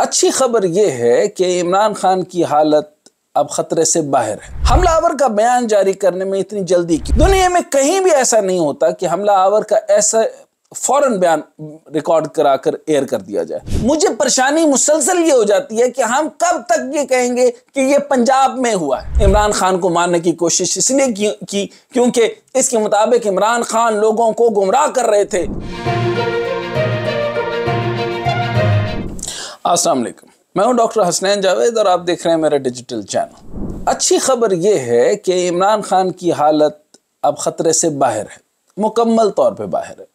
अच्छी खबर यह है कि इमरान खान की हालत अब खतरे से बाहर है हमलावर का बयान जारी करने में इतनी जल्दी की दुनिया में कहीं भी ऐसा नहीं होता कि हमलावर का ऐसा फौरन बयान रिकॉर्ड कराकर एयर कर दिया जाए मुझे परेशानी मुसलसल ये हो जाती है कि हम कब तक ये कहेंगे कि ये पंजाब में हुआ है इमरान खान को मारने की कोशिश इसलिए की क्योंकि इसके मुताबिक इमरान खान लोगों को गुमराह कर रहे थे अस्सलाम वालेकुम मैं हूं डॉक्टर हसनैन जावेद और आप देख रहे हैं मेरा डिजिटल चैनल अच्छी खबर यह है कि इमरान खान की हालत अब ख़तरे से बाहर है मुकम्मल तौर पे बाहर है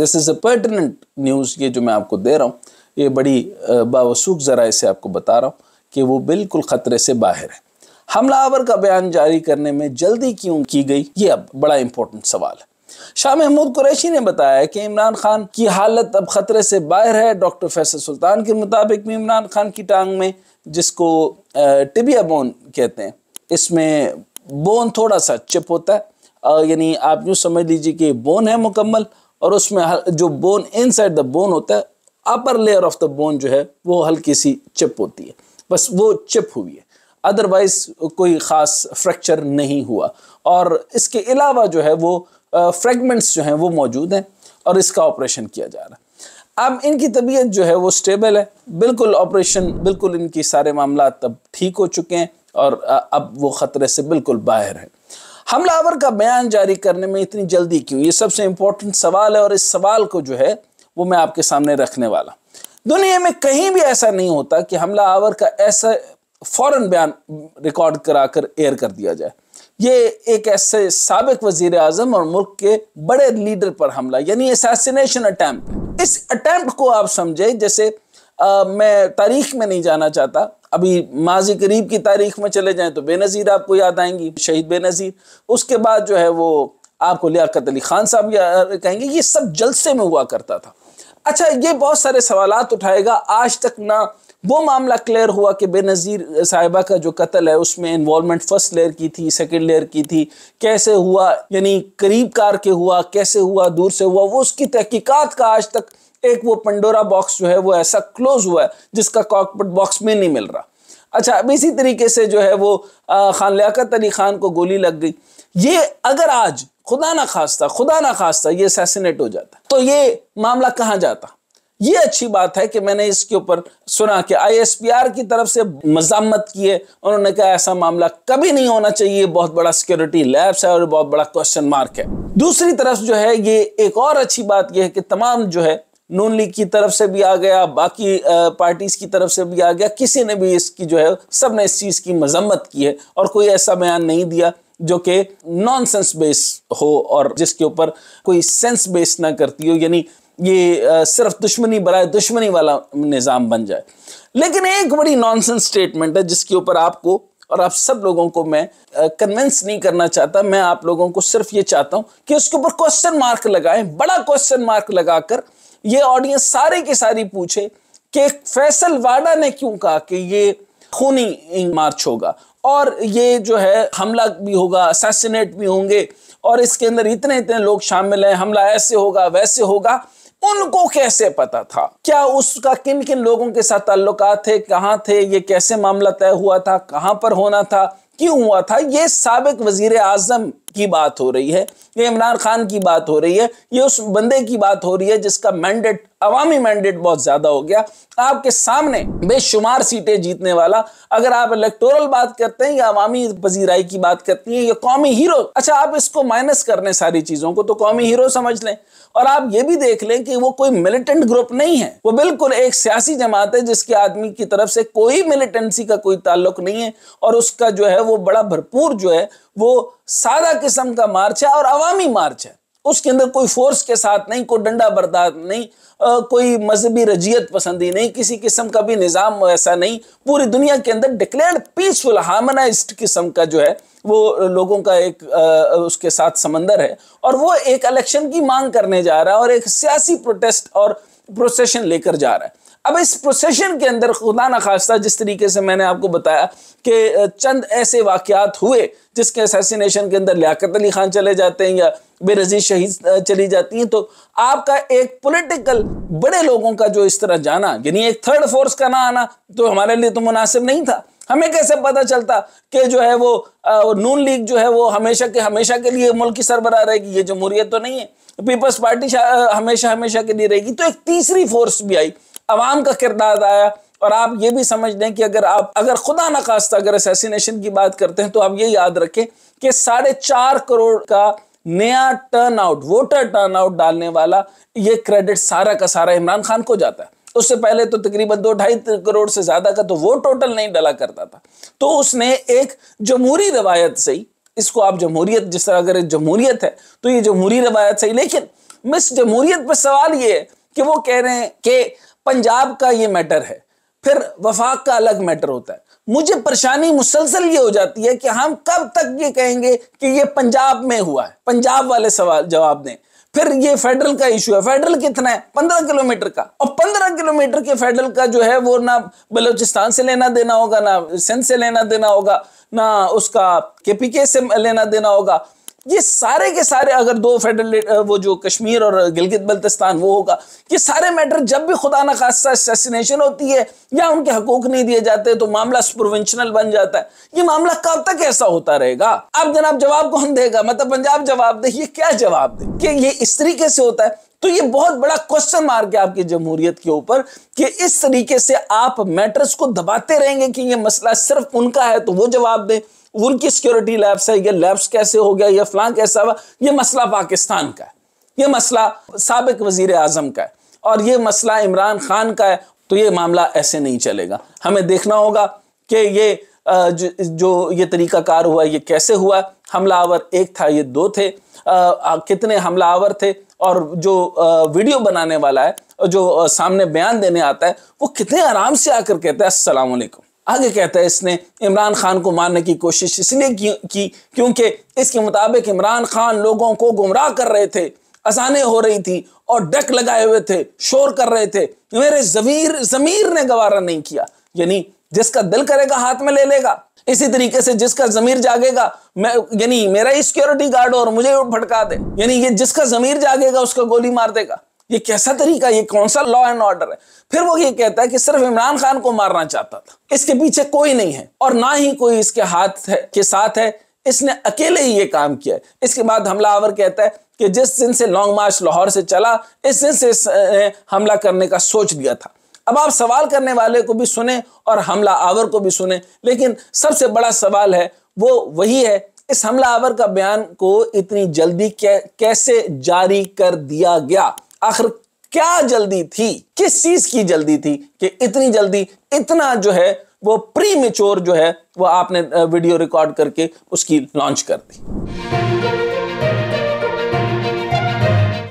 this is a pertinent news ये जो मैं आपको दे रहा हूँ ये बड़ी बावसूख ज़रा से आपको बता रहा हूँ कि वो बिल्कुल ख़तरे से बाहर है हमलावर का बयान जारी करने में जल्दी क्यों की गई ये अब बड़ा इम्पोर्टेंट सवाल है शाह महमूद कुरैशी ने बताया कि इमरान खान की हालत अब खतरे से बाहर है डॉक्टर फैसल सुल्तान के मुताबिक भी इमरान खान की टांग में जिसको टिबिया बोन कहते हैं इसमें बोन थोड़ा सा चिप होता है यानी आप यूँ समझ लीजिए कि बोन है मुकम्मल और उसमें जो बोन इनसाइड द बोन होता है upper layer of the bone जो है वो हल्की सी चिप होती है बस वो चिप हुई है अदरवाइज कोई ख़ास फ्रैक्चर नहीं हुआ और इसके अलावा जो है वो फ्रेगमेंट्स जो हैं वो मौजूद हैं और इसका ऑपरेशन किया जा रहा है अब इनकी तबीयत जो है वो स्टेबल है बिल्कुल ऑपरेशन बिल्कुल इनकी सारे मामला तब ठीक हो चुके हैं और अब वो ख़तरे से बिल्कुल बाहर है हमलावर का बयान जारी करने में इतनी जल्दी क्यों ये सबसे इम्पोर्टेंट सवाल है और इस सवाल को जो है वो मैं आपके सामने रखने वाला दुनिया में कहीं भी ऐसा नहीं होता कि हमला आवर का ऐसा फौरन बयान रिकॉर्ड कराकर एयर कर दिया जाए ये एक ऐसे सबक वजीर अजम और मुल्क के बड़े लीडर पर हमला यानी असासीनेशन अटैम्प इस अटैम्प्ट को आप समझे जैसे आ, मैं तारीख में नहीं जाना चाहता अभी माजी करीब की तारीख में चले जाएं तो बेनज़ीर आपको याद आएंगी शहीद बेनज़ीर उसके बाद जो है वो आपको लियाकत अली खान साहब कहेंगे ये सब जलसे में हुआ करता था अच्छा ये बहुत सारे सवाल उठाएगा आज तक ना वो मामला क्लियर हुआ कि बेनज़ीर साहिबा का जो कत्ल है उसमें इन्वॉलमेंट फर्स्ट लेयर की थी सेकेंड लेयर की थी कैसे हुआ यानी करीब कार के हुआ कैसे हुआ दूर से हुआ वो उसकी तहकीक़त का आज तक एक वो पंडोरा बॉक्स जो है वो ऐसा क्लोज हुआ है जिसका कॉकपट बॉक्स में नहीं मिल रहा अच्छा अब इसी तरीके से जो है वो खान लियाकत अली खान को गोली लग गई ये अगर आज खुदा ना खास्ता खुदा ना खास्ता ये असैसिनेट हो जाता तो ये मामला कहाँ जाता ये अच्छी बात है कि मैंने इसके ऊपर सुना कि आईएसपीआर की तरफ से मजामत की है उन्होंने कहा ऐसा मामला कभी नहीं होना चाहिए बहुत बड़ा सिक्योरिटी लैब्स है और बहुत बड़ा क्वेश्चन मार्क है दूसरी तरफ जो है ये एक और अच्छी बात यह है कि तमाम जो है नून लीग की तरफ से भी आ गया बाकी पार्टीज की तरफ से भी आ गया किसी ने भी इसकी जो है सब ने इस चीज़ की मजम्मत की है और कोई ऐसा बयान नहीं दिया जो कि नॉन सेंस बेस हो और जिसके ऊपर कोई सेंस बेस ना करती हो यानी ये सिर्फ दुश्मनी बरए दुश्मनी वाला निज़ाम बन जाए लेकिन एक बड़ी नॉनसेंस स्टेटमेंट है जिसके ऊपर आपको और आप सब लोगों को मैं कन्विंस नहीं करना चाहता मैं आप लोगों को सिर्फ ये चाहता हूँ कि उसके ऊपर क्वेश्चन मार्क लगाएं बड़ा क्वेश्चन मार्क लगाकर ये ऑडियंस सारे के सारी पूछे कि फैसल वाडा ने क्यों कहा कि ये खूनी मार्च होगा और ये जो है हमला भी होगा असैसिनेट भी होंगे और इसके अंदर इतने इतने लोग शामिल हैं हमला ऐसे होगा वैसे होगा उनको कैसे पता था क्या उसका किन किन लोगों के साथ ताल्लुक थे कहाँ थे ये कैसे मामला तय हुआ था कहाँ पर होना था क्यों हुआ था ये सबक वजीर आजम की बात हो रही है ये इमरान खान की बात हो रही है ये उस बंदे की बात हो रही है जिसका मैंडेट अवामी मैंडेट बहुत ज्यादा हो गया आपके सामने बेशुमार सीटें जीतने वाला अगर आप इलेक्टोरल बात करते हैं या अवामी पजीराई की बात करती हैं या कौमी हीरो अच्छा आप इसको माइनस कर लें सारी चीजों को तो कौमी हीरो समझ लें और आप ये भी देख लें कि वो कोई मिलिटेंट ग्रुप नहीं है वो बिल्कुल एक सियासी जमात है जिसके आदमी की तरफ से कोई मिलिटेंसी का कोई ताल्लुक नहीं है और उसका जो है वो बड़ा भरपूर जो है वो सादा किस्म का मार्च है और अवामी मार्च है उसके अंदर कोई फोर्स के साथ नहीं कोई डंडा बर्दाश्त नहीं आ, कोई मजहबी रजियत पसंदी नहीं किसी किस्म का भी निज़ाम ऐसा नहीं पूरी दुनिया के अंदर डिक्लेयर्ड पीसफुल हार्मनाइज्ड किस्म का जो है वो लोगों का एक आ, उसके साथ समंदर है और वो एक इलेक्शन की मांग करने जा रहा है और एक सियासी प्रोटेस्ट और प्रोसेशन लेकर जा रहा है अब इस प्रोसेशन के अंदर खुदा न खास्ता जिस तरीके से मैंने आपको बताया कि चंद ऐसे वाक़ात हुए जिसके असासीनेशन के अंदर लियाकत अली खान चले जाते हैं या बेरजीज शहीद चली जाती हैं तो आपका एक पॉलिटिकल बड़े लोगों का जो इस तरह जाना यानी एक थर्ड फोर्स का ना आना तो हमारे लिए तो मुनासिब नहीं था हमें कैसे पता चलता कि जो है वो नून लीग जो है वो हमेशा के हमेशा के लिए मुल्क की सरबरा रहेगी ये जमहूरियत तो नहीं है पीपल्स पार्टी हमेशा हमेशा के लिए रहेगी तो एक तीसरी फोर्स भी आई अवाम का किरदार आया और आप ये भी समझ लें कि अगर आप अगर खुदा न खास्ता अगर असैसिनेशन की बात करते हैं तो आप ये याद रखें कि साढ़े चार करोड़ का नया turn out voter turn out डालने वाला ये क्रेडिट सारा का सारा इमरान खान को जाता है उससे पहले तो तकरीबन दो ढाई करोड़ से ज्यादा का तो वो टोटल नहीं डाला करता था तो उसने एक जमहूरी रवायत सही इसको आप जमहूरियत जिस तरह अगर जमहूरियत है तो ये जमहूरी रवायत सही लेकिन मिस जमहूरियत पर सवाल ये है कि वो कह रहे हैं कि पंजाब का ये मैटर है फिर वफाक का अलग मैटर होता है मुझे परेशानी मुसलसल ये हो जाती है कि हम कब तक ये कहेंगे कि ये पंजाब में हुआ है पंजाब वाले सवाल जवाब दें फिर ये फेडरल का इशू है फेडरल कितना है पंद्रह किलोमीटर का और पंद्रह किलोमीटर के फेडरल का जो है वो ना बलोचिस्तान से लेना देना होगा ना सिंध से लेना देना होगा ना उसका केपीके से लेना देना होगा ये सारे के सारे अगर दो फेडरल वो जो कश्मीर और गिलगित बल्तिस्तान वो होगा ये सारे मैटर जब भी खुदा न खासा असेसिनेशन होती है या उनके हकूक नहीं दिए जाते तो मामला प्रोविंशनल बन जाता है ये मामला कब तक ऐसा होता रहेगा अब जनाब जवाब कौन देगा मतलब पंजाब जवाब दे ये क्या जवाब दे कि ये इस तरीके से होता है तो ये बहुत बड़ा क्वेश्चन मार्क है आपकी जमहूरियत के ऊपर कि इस तरीके से आप मैटर्स को दबाते रहेंगे कि ये मसला सिर्फ उनका है तो वो जवाब दें उनकी सिक्योरिटी लैब्स है ये लैब्स कैसे हो गया ये फ्लान कैसा हुआ ये मसला पाकिस्तान का है ये मसला सबक वजीर आजम का है और ये मसला इमरान खान का है तो ये मामला ऐसे नहीं चलेगा हमें देखना होगा कि ये जो ये तरीका कार हुआ ये कैसे हुआ हमला आवर एक था ये दो थे आ, कितने हमला आवर थे और जो वीडियो बनाने वाला है जो सामने बयान देने आता है वो कितने आराम से आकर कहता है असलकुम आगे कहता है इसने इमरान खान को मारने की कोशिश इसलिए की क्योंकि इसके मुताबिक इमरान खान लोगों को गुमराह कर रहे थे अजानें हो रही थी और डक लगाए हुए थे शोर कर रहे थे मेरे जमीर जमीर ने गवारा नहीं किया यानी जिसका दिल करेगा हाथ में ले लेगा इसी तरीके से जिसका जमीर जागेगा मैं यानी मेरा ही सिक्योरिटी गार्ड और मुझे भटका दे यानी ये जिसका जमीर जागेगा उसका गोली मार देगा ये कैसा तरीका ये कौन सा लॉ एंड ऑर्डर है फिर वो ये कहता है कि सिर्फ इमरान खान को मारना चाहता था इसके पीछे कोई नहीं है और ना ही कोई इसके हाथ है, के साथ है इसने अकेले ही ये काम किया इसके बाद हमलावर कहता है कि जिस दिन से लॉन्ग मार्च लाहौर से चला इस दिन से हमला करने का सोच दिया था अब आप सवाल करने वाले को भी सुने और हमला आवर को भी सुने लेकिन सबसे बड़ा सवाल है वो वही है इस हमला आवर का बयान को इतनी जल्दी कैसे जारी कर दिया गया आखिर क्या जल्दी थी किस चीज की जल्दी थी कि इतनी जल्दी इतना जो है वो प्री मेच्योर जो है वो आपने वीडियो रिकॉर्ड करके उसकी लॉन्च कर दी